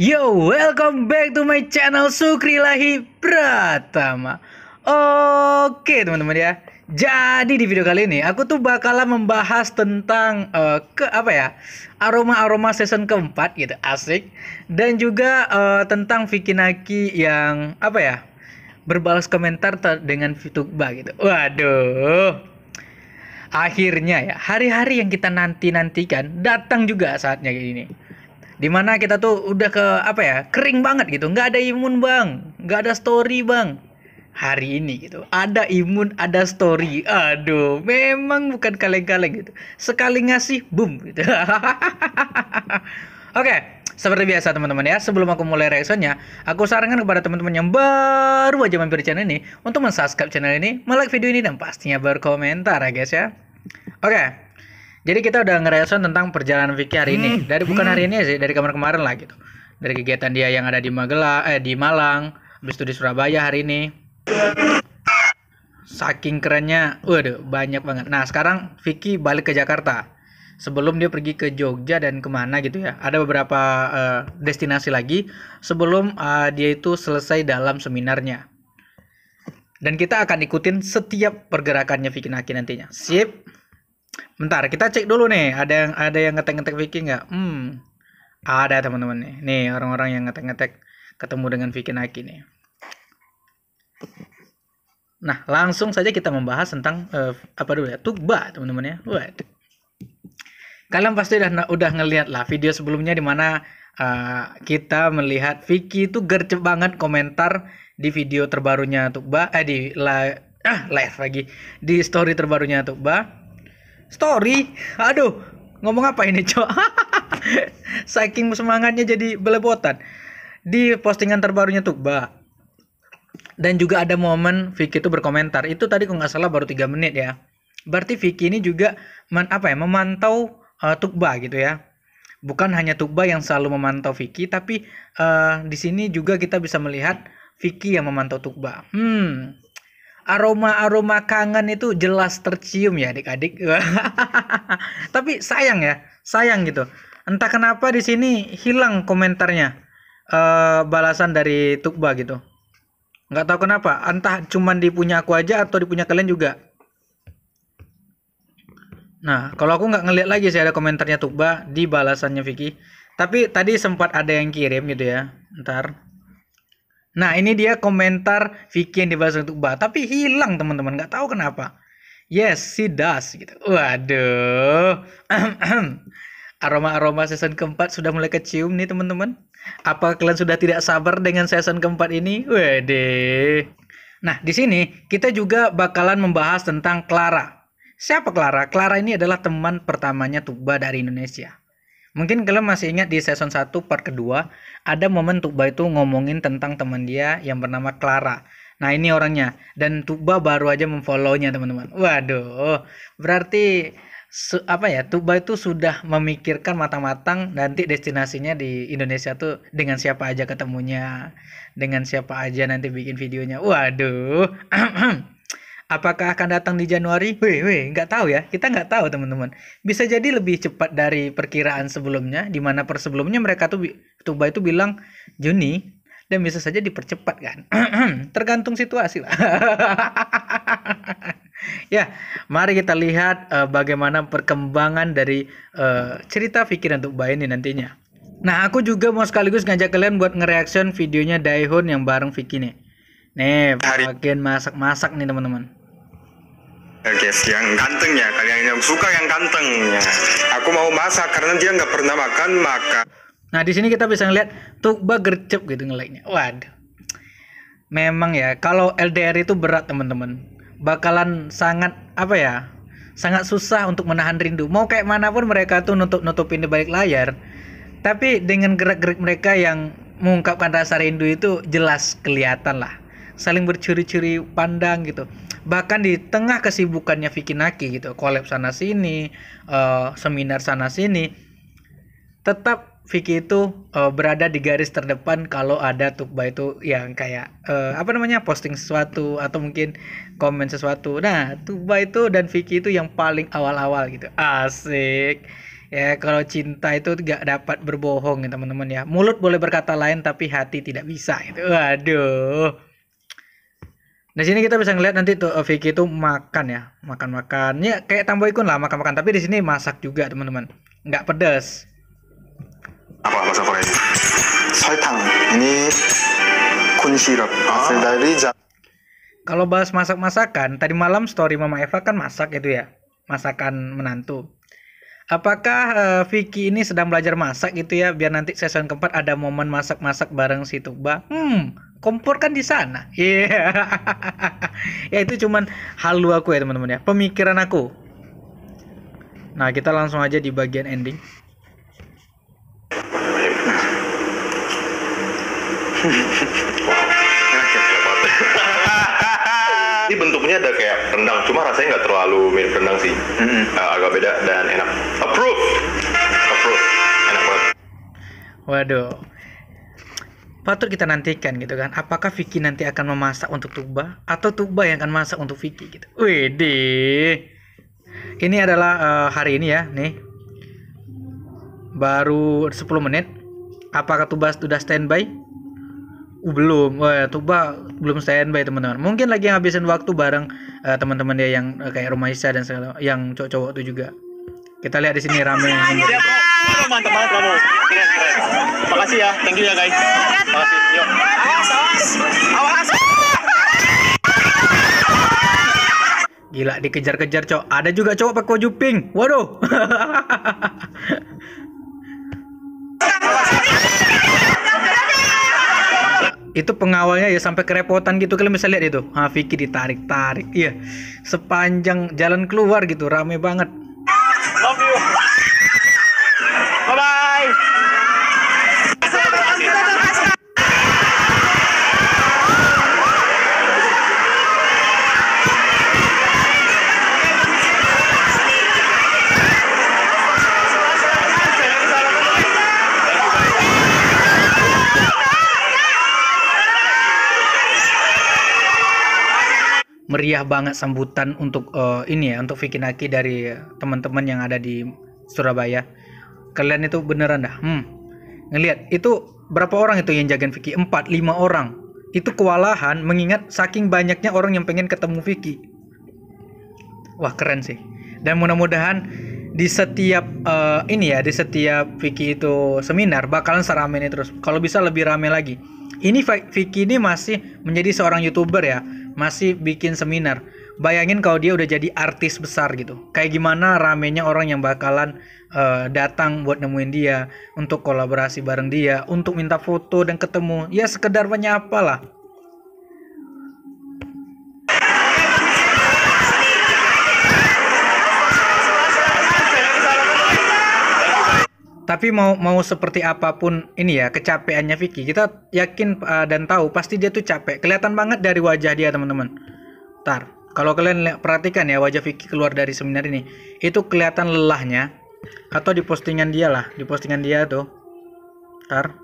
Yo, welcome back to my channel Sukri Lahi Pratama. Oke, teman-teman ya. Jadi di video kali ini aku tuh bakalan membahas tentang uh, ke apa ya? aroma-aroma season keempat gitu, asik. Dan juga uh, tentang Naki yang apa ya? berbalas komentar dengan Vitukba gitu. Waduh. Akhirnya ya, hari-hari yang kita nanti-nantikan datang juga saatnya ini dimana kita tuh udah ke apa ya kering banget gitu nggak ada imun bang nggak ada story bang hari ini gitu ada imun ada story aduh memang bukan kaleng-kaleng gitu sekali ngasih boom gitu oke okay seperti biasa teman-teman ya sebelum aku mulai reactionnya aku sarankan kepada teman-teman yang baru aja mampir channel ini untuk mensubscribe channel ini like video ini dan pastinya berkomentar ya guys ya oke okay. Jadi kita udah ngerespon tentang perjalanan Vicky hari hmm, ini. Dari hmm. bukan hari ini sih, dari kemarin-kemarin lah gitu. Dari kegiatan dia yang ada di Magelang, eh di Malang, habis itu di Surabaya hari ini. Saking kerennya, waduh banyak banget. Nah sekarang Vicky balik ke Jakarta. Sebelum dia pergi ke Jogja dan kemana gitu ya, ada beberapa uh, destinasi lagi sebelum uh, dia itu selesai dalam seminarnya. Dan kita akan ikutin setiap pergerakannya Vicky Naki nantinya. Sip. Bentar, kita cek dulu nih. Ada yang ada yang ngetek-ngetek Vicky nggak? Hmm, ada teman-teman nih. Nih orang-orang yang ngetek-ngetek ketemu dengan Vicky Naki nih. Nah, langsung saja kita membahas tentang uh, apa dulu ya? Tukba, teman-teman ya. Waduh. Kalian pasti udah udah ngelihat lah video sebelumnya di mana uh, kita melihat Vicky itu gercep banget komentar di video terbarunya Tukba eh di la, ah live lagi di story terbarunya Tukba story aduh ngomong apa ini cok saking semangatnya jadi belepotan di postingan terbarunya Tukba dan juga ada momen Vicky itu berkomentar itu tadi kalau nggak salah baru tiga menit ya berarti Vicky ini juga man, apa ya memantau uh, Tukba gitu ya bukan hanya Tukba yang selalu memantau Vicky tapi uh, di sini juga kita bisa melihat Vicky yang memantau Tukba hmm aroma-aroma kangen itu jelas tercium ya adik-adik. Tapi sayang ya, sayang gitu. Entah kenapa di sini hilang komentarnya uh, balasan dari Tukba gitu. Nggak tahu kenapa, entah cuman dipunya aku aja atau dipunya kalian juga. Nah, kalau aku nggak ngeliat lagi sih ada komentarnya Tukba di balasannya Vicky. Tapi tadi sempat ada yang kirim gitu ya. Ntar. Nah ini dia komentar Vicky yang dibahas untuk Ba, tapi hilang teman-teman, Gak tahu kenapa. Yes, she does gitu. Waduh. Aroma-aroma season keempat sudah mulai kecium nih teman-teman. Apa kalian sudah tidak sabar dengan season keempat ini? waduh Nah, di sini kita juga bakalan membahas tentang Clara. Siapa Clara? Clara ini adalah teman pertamanya Tuba dari Indonesia. Mungkin kalian masih ingat di season 1 part kedua ada momen Tuba itu ngomongin tentang teman dia yang bernama Clara. Nah ini orangnya dan Tuba baru aja memfollownya teman-teman. Waduh, berarti su apa ya Tuba itu sudah memikirkan matang-matang nanti destinasinya di Indonesia tuh dengan siapa aja ketemunya, dengan siapa aja nanti bikin videonya. Waduh. Apakah akan datang di Januari? Weh, weh, nggak tahu ya. Kita nggak tahu, teman-teman. Bisa jadi lebih cepat dari perkiraan sebelumnya, di mana per sebelumnya mereka tuh Tuba itu bilang Juni, dan bisa saja dipercepat kan. Tergantung situasi lah. ya, mari kita lihat uh, bagaimana perkembangan dari uh, cerita pikiran untuk Tuba ini nantinya. Nah, aku juga mau sekaligus ngajak kalian buat ngereaction videonya Daihun yang bareng Vicky nih. Nih, bagian masak-masak nih teman-teman. Oke yang ganteng ya kalian yang suka yang ganteng ya aku mau masak karena dia nggak pernah makan maka nah di sini kita bisa ngeliat Tukba gercep gitu ngeliknya waduh memang ya kalau LDR itu berat teman-teman bakalan sangat apa ya sangat susah untuk menahan rindu mau kayak manapun mereka tuh nutup nutupin di balik layar tapi dengan gerak-gerik mereka yang mengungkapkan rasa rindu itu jelas kelihatan lah saling bercuri-curi pandang gitu bahkan di tengah kesibukannya Vicky Naki gitu collab sana sini uh, seminar sana sini tetap Vicky itu uh, berada di garis terdepan kalau ada tukba itu yang kayak uh, apa namanya posting sesuatu atau mungkin komen sesuatu nah tukba itu dan Vicky itu yang paling awal-awal gitu asik ya kalau cinta itu gak dapat berbohong ya teman-teman ya mulut boleh berkata lain tapi hati tidak bisa gitu waduh di sini kita bisa ngeliat nanti tuh eh, Vicky itu makan ya, makan-makan. Ya kayak tambo ikun lah makan-makan, tapi di sini masak juga teman-teman. Nggak pedas. Apa masak apa ini? Saltang Ini kunsirap. Ah. Dari Kalau bahas masak-masakan, tadi malam story Mama Eva kan masak itu ya, masakan menantu. Apakah eh, Vicky ini sedang belajar masak gitu ya biar nanti season keempat ada momen masak-masak bareng si Tuba? Hmm, kompor kan di sana. Iya. Yeah. ya itu cuman halu aku ya teman-teman ya, pemikiran aku. Nah, kita langsung aja di bagian ending. Ini bentuknya ada kayak rendang, cuma rasanya nggak terlalu mirip rendang sih. Mm -hmm. agak beda dan enak. Approve. Approve. Enak banget. Waduh patut kita nantikan gitu kan apakah Vicky nanti akan memasak untuk Tuba atau Tuba yang akan masak untuk Vicky gitu Wede, ini adalah uh, hari ini ya nih baru 10 menit apakah Tuba sudah standby uh, belum Wah, oh ya, Tuba belum standby teman-teman mungkin lagi ngabisin waktu bareng uh, teman-teman dia yang uh, kayak Romaisa dan segala yang cowok-cowok itu juga kita lihat di sini rame. Iya, iya, iya, mantap banget kamu. Keren, keren. ya. Thank you ya, guys. Makasih. Yuk. Awas, awas. Awas. Gila dikejar-kejar, Cok. Ada juga cowok pakai baju pink. Waduh. itu pengawalnya ya sampai kerepotan gitu kalian bisa lihat itu ah Vicky ditarik tarik iya sepanjang jalan keluar gitu rame banget meriah banget sambutan untuk uh, ini ya untuk Vicky Naki dari teman-teman yang ada di Surabaya kalian itu beneran dah hmm ngelihat itu berapa orang itu yang jagain Vicky Empat, lima orang itu kewalahan mengingat saking banyaknya orang yang pengen ketemu Vicky wah keren sih dan mudah-mudahan di setiap uh, ini ya di setiap Vicky itu seminar bakalan seramai ini terus kalau bisa lebih rame lagi ini Vicky ini masih menjadi seorang youtuber ya masih bikin seminar. Bayangin kalau dia udah jadi artis besar gitu. Kayak gimana ramenya orang yang bakalan uh, datang buat nemuin dia, untuk kolaborasi bareng dia, untuk minta foto dan ketemu. Ya sekedar menyapa lah. tapi mau mau seperti apapun ini ya kecapeannya Vicky kita yakin uh, dan tahu pasti dia tuh capek kelihatan banget dari wajah dia teman-teman tar kalau kalian perhatikan ya wajah Vicky keluar dari seminar ini itu kelihatan lelahnya atau di postingan dia lah di postingan dia tuh tar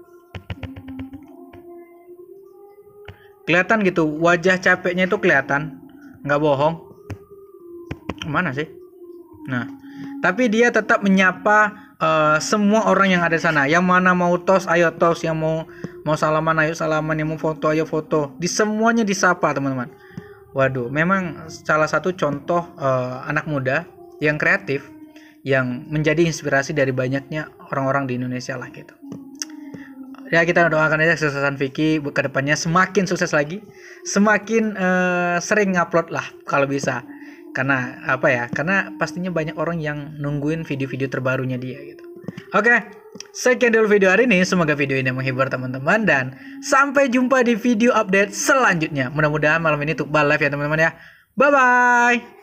kelihatan gitu wajah capeknya itu kelihatan nggak bohong mana sih nah tapi dia tetap menyapa Eh, semua orang yang ada sana yang mana mau tos ayo tos yang mau mau salaman ayo salaman yang mau foto ayo foto di semuanya disapa teman-teman waduh memang salah satu contoh uh, anak muda yang kreatif yang menjadi inspirasi dari banyaknya orang-orang di Indonesia lah gitu ya kita doakan aja kesuksesan Vicky ke depannya semakin sukses lagi semakin uh, sering upload lah kalau bisa karena apa ya karena pastinya banyak orang yang nungguin video-video terbarunya dia gitu oke okay, sekian dulu video hari ini semoga video ini menghibur teman-teman dan sampai jumpa di video update selanjutnya mudah-mudahan malam ini tukbal live ya teman-teman ya bye bye